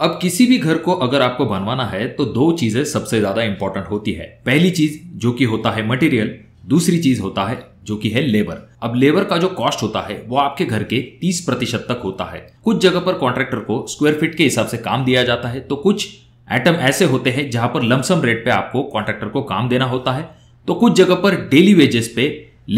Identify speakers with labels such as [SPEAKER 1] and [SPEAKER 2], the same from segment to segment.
[SPEAKER 1] अब किसी भी घर को अगर आपको बनवाना है तो दो चीजें सबसे ज्यादा इंपॉर्टेंट होती है पहली चीज जो कि होता है मटेरियल दूसरी चीज होता है जो कि है लेबर अब लेबर का जो कॉस्ट होता है वो आपके घर के 30 प्रतिशत तक होता है कुछ जगह पर कॉन्ट्रैक्टर को स्क्वायर फीट के हिसाब से काम दिया जाता है तो कुछ आइटम ऐसे होते हैं जहां पर लमसम रेट पे आपको कॉन्ट्रैक्टर को काम देना होता है तो कुछ जगह पर डेली वेजेस पे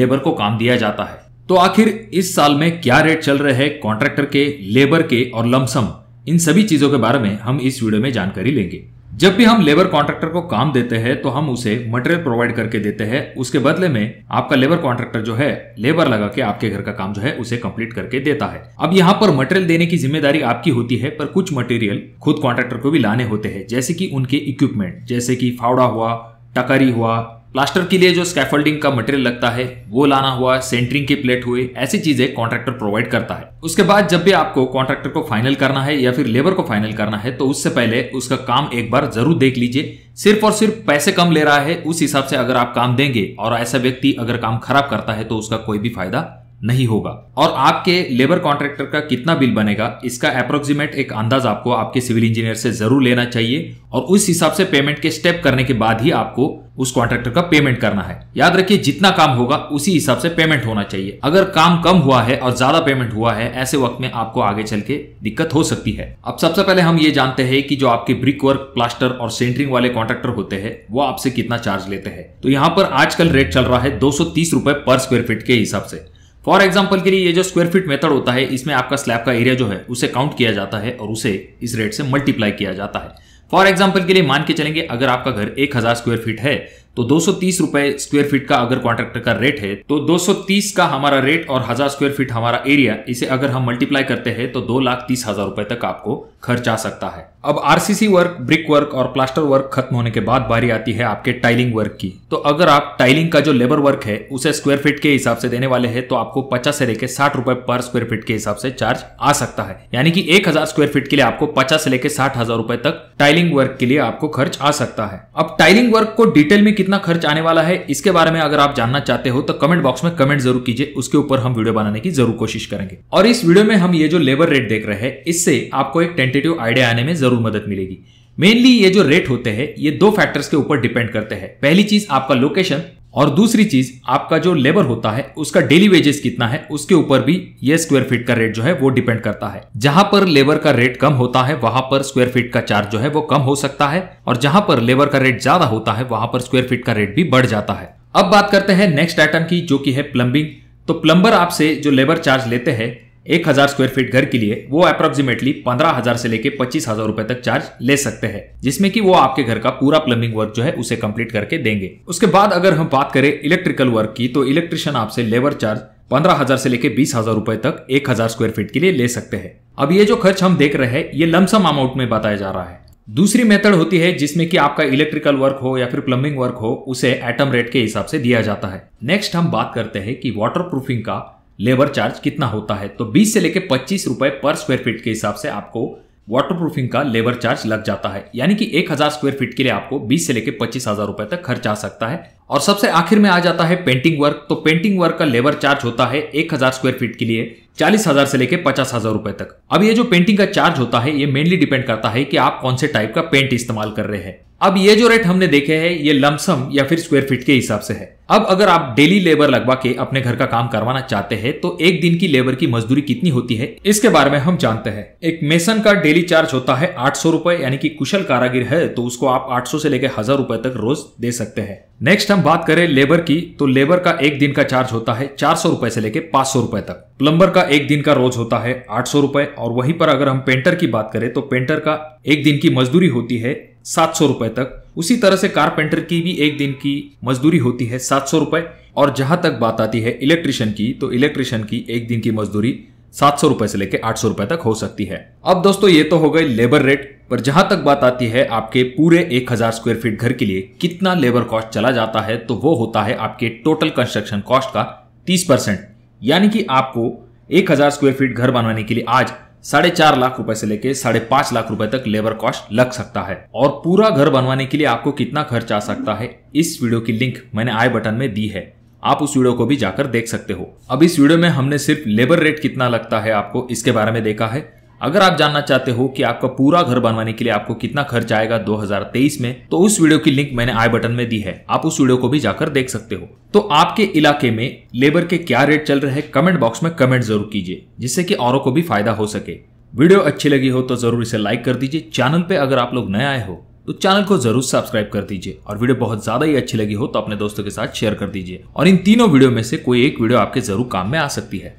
[SPEAKER 1] लेबर को काम दिया जाता है तो आखिर इस साल में क्या रेट चल रहे हैं कॉन्ट्रैक्टर के लेबर के और लमसम इन सभी चीजों के बारे में हम इस वीडियो में जानकारी लेंगे जब भी हम लेबर कॉन्ट्रैक्टर को काम देते हैं तो हम उसे मटेरियल प्रोवाइड करके देते हैं उसके बदले में आपका लेबर कॉन्ट्रैक्टर जो है लेबर लगा के आपके घर का काम जो है उसे कंप्लीट करके देता है अब यहाँ पर मटेरियल देने की जिम्मेदारी आपकी होती है पर कुछ मटेरियल खुद कॉन्ट्रैक्टर को भी लाने होते हैं जैसे की उनके इक्विपमेंट जैसे की फावड़ा हुआ टकारी हुआ प्लास्टर के लिए जो स्कैफोल्डिंग का मटेरियल लगता है वो लाना हुआ सेंटरिंग की प्लेट हुई ऐसी चीजें कॉन्ट्रैक्टर प्रोवाइड करता है उसके बाद जब भी आपको कॉन्ट्रैक्टर को फाइनल करना है या फिर लेबर को फाइनल करना है तो उससे पहले उसका काम एक बार जरूर देख लीजिए सिर्फ और सिर्फ पैसे कम ले रहा है उस हिसाब से अगर आप काम देंगे और ऐसा व्यक्ति अगर काम खराब करता है तो उसका कोई भी फायदा नहीं होगा और आपके लेबर कॉन्ट्रैक्टर का कितना बिल बनेगा इसका अप्रोक्सीमेट एक अंदाज आपको आपके सिविल इंजीनियर से जरूर लेना चाहिए और उस हिसाब से पेमेंट के स्टेप करने के बाद ही आपको उस कॉन्ट्रैक्टर का पेमेंट करना है याद रखिए जितना काम होगा उसी हिसाब से पेमेंट होना चाहिए अगर काम कम हुआ है और ज्यादा पेमेंट हुआ है ऐसे वक्त में आपको आगे चल के दिक्कत हो सकती है अब सबसे पहले हम ये जानते हैं कि जो आपके ब्रिक वर्क प्लास्टर और सेंटरिंग वाले कॉन्ट्रेक्टर होते हैं वो आपसे कितना चार्ज लेते हैं तो यहाँ पर आजकल रेट चल रहा है दो रुपए पर स्क्वायर फीट के हिसाब से फॉर एग्जाम्पल के लिए ये जो स्क्वायर फीट मेथड होता है इसमें आपका स्लैब का एरिया जो है उसे काउंट किया जाता है और उसे इस रेट से मल्टीप्लाई किया जाता है फॉर एग्जाम्पल के लिए मान के चलेंगे अगर आपका घर एक हजार स्क्वायर फीट है तो दो सौ स्क्वायर फीट का अगर कॉन्ट्रैक्टर का रेट है तो 230 का हमारा रेट और हजार स्क्वायर फीट हमारा एरिया इसे अगर हम मल्टीप्लाई करते हैं तो दो लाख तीस हजार रुपए तक आपको खर्च आ सकता है अब आरसीसी वर्क ब्रिक वर्क और प्लास्टर वर्क खत्म होने के बाद बारी आती है आपके टाइलिंग वर्क की तो अगर आप टाइलिंग का जो लेबर वर्क है उसे स्क्वायर फीट के हिसाब से देने वाले हैं तो आपको पचास से लेकर साठ रुपए पर स्क्वायर फीट के हिसाब से चार्ज आ सकता है यानी कि एक हजार स्क्वायर फीट के लिए आपको पचास से लेकर साठ हजार रुपए तक टाइलिंग वर्क के लिए आपको खर्च आ सकता है अब टाइलिंग वर्क को डिटेल में कितना खर्च आने वाला है इसके बारे में अगर आप जानना चाहते हो तो कमेंट बॉक्स में कमेंट जरूर कीजिए उसके ऊपर हम वीडियो बनाने की जरूर कोशिश करेंगे और इस वीडियो में हम ये जो लेबर रेट देख रहे हैं इससे आपको एक टेंटेटिव आइडिया आने में जरूर मदद मिलेगी मेनली ये जो रेट होते हैं ये दो फैक्टर्स के ऊपर डिपेंड करते हैं पहली चीज आपका लोकेशन और दूसरी चीज आपका जो लेबर होता है उसका डेली वेजेस कितना है उसके ऊपर भी ये स्क्वायर फीट का रेट जो है वो डिपेंड करता है जहां पर लेबर का रेट कम होता है वहां पर स्क्वायर फीट का चार्ज जो है वो कम हो सकता है और जहां पर लेबर का रेट ज्यादा होता है वहां पर स्क्वायर फीट का रेट भी बढ़ जाता है अब बात करते हैं नेक्स्ट आइटम की जो की है प्लम्बिंग तो प्लम्बर आपसे जो लेबर चार्ज लेते हैं एक हजार स्क्वायर फीट घर के लिए वो अप्रोक्सीमेटली पंद्रह हजार से लेके पच्चीस हजार रूपए तक चार्ज ले सकते हैं जिसमें कि वो आपके घर का पूरा प्लम्बिंग वर्क जो है उसे कंप्लीट करके देंगे उसके बाद अगर हम बात करें इलेक्ट्रिकल वर्क की तो इलेक्ट्रिशियन आपसे लेबर चार्ज पंद्रह हजार से लेके बीस हजार रूपए तक एक हजार स्क्वायर फीट के लिए ले सकते हैं अब ये जो खर्च हम देख रहे हैं ये लमसम अमाउंट में बताया जा रहा है दूसरी मेथड होती है जिसमें कि आपका इलेक्ट्रिकल वर्क हो या फिर प्लम्बिंग वर्क हो उसे एटम रेट के हिसाब से दिया जाता है नेक्स्ट हम बात करते हैं कि वाटर प्रूफिंग का लेबर चार्ज कितना होता है तो 20 से लेकर पच्चीस रुपए पर स्क्वायर फीट के हिसाब से आपको वाटर प्रूफिंग का लेबर चार्ज लग जाता है यानी कि एक हजार स्क्वायर फीट के लिए आपको 20 से लेकर पच्चीस हजार रुपए तक खर्च आ सकता है और सबसे आखिर में आ जाता है पेंटिंग वर्क तो पेंटिंग वर्क का लेबर चार्ज होता है हजार स्क्वायर फीट के लिए चालीस हजार से लेकर पचास हजार रुपए तक अब ये जो पेंटिंग का चार्ज होता है ये मेनली डिपेंड करता है कि आप कौन से टाइप का पेंट इस्तेमाल कर रहे हैं अब ये जो रेट हमने देखे हैं ये लमसम या फिर स्क्वायर फीट के हिसाब से है अब अगर आप डेली लेबर लगवा के अपने घर का काम करवाना चाहते हैं तो एक दिन की लेबर की मजदूरी कितनी होती है इसके बारे में हम जानते हैं एक मेसन का डेली चार्ज होता है आठ सौ रूपए यानी कि कुशल कारागिर है तो उसको आप आठ सौ से लेकर हजार रूपए तक रोज दे सकते हैं नेक्स्ट हम बात करें लेबर की तो लेबर का एक दिन का चार्ज होता है चार सौ रूपए से लेकर पांच सौ रूपए तक प्लम्बर का एक दिन का रोज होता है आठ सौ रुपए और वहीं पर अगर हम पेंटर की बात करें तो पेंटर का एक दिन की मजदूरी होती है सात सौ रुपए तक उसी तरह से कारपेंटर की भी एक दिन की मजदूरी होती है सात सौ रुपए और जहां तक बात आती है इलेक्ट्रिशियन की तो इलेक्ट्रिशियन की एक दिन की मजदूरी सात सौ रुपए से लेकर आठ सौ रुपए तक हो सकती है अब दोस्तों ये तो हो गए लेबर रेट पर जहां तक बात आती है आपके पूरे एक हजार स्क्वायर फीट घर के लिए कितना लेबर कॉस्ट चला जाता है तो वो होता है आपके टोटल कंस्ट्रक्शन कॉस्ट का तीस परसेंट यानी कि आपको एक हजार स्क्वायर फीट घर बनवाने के लिए आज साढ़े चार लाख रुपए से लेकर साढ़े पांच लाख रुपए तक लेबर कॉस्ट लग सकता है और पूरा घर बनवाने के लिए आपको कितना खर्च आ सकता है इस वीडियो की लिंक मैंने आई बटन में दी है आप उस वीडियो को भी जाकर देख सकते हो अब इस वीडियो में हमने सिर्फ लेबर रेट कितना लगता है आपको इसके बारे में देखा है अगर आप जानना चाहते हो कि आपका पूरा घर बनवाने के लिए आपको कितना खर्च आएगा 2023 में तो उस वीडियो की लिंक मैंने आई बटन में दी है आप उस वीडियो को भी जाकर देख सकते हो तो आपके इलाके में लेबर के क्या रेट चल रहे हैं कमेंट बॉक्स में कमेंट जरूर कीजिए जिससे कि औरों को भी फायदा हो सके वीडियो अच्छी लगी हो तो जरूर इसे लाइक कर दीजिए चैनल पे अगर आप लोग नए आए हो तो चैनल को जरूर सब्सक्राइब कर दीजिए और वीडियो बहुत ज्यादा ही अच्छी लगी हो तो अपने दोस्तों के साथ शेयर कर दीजिए और इन तीनों वीडियो में से कोई एक वीडियो आपके जरूर काम में आ सकती है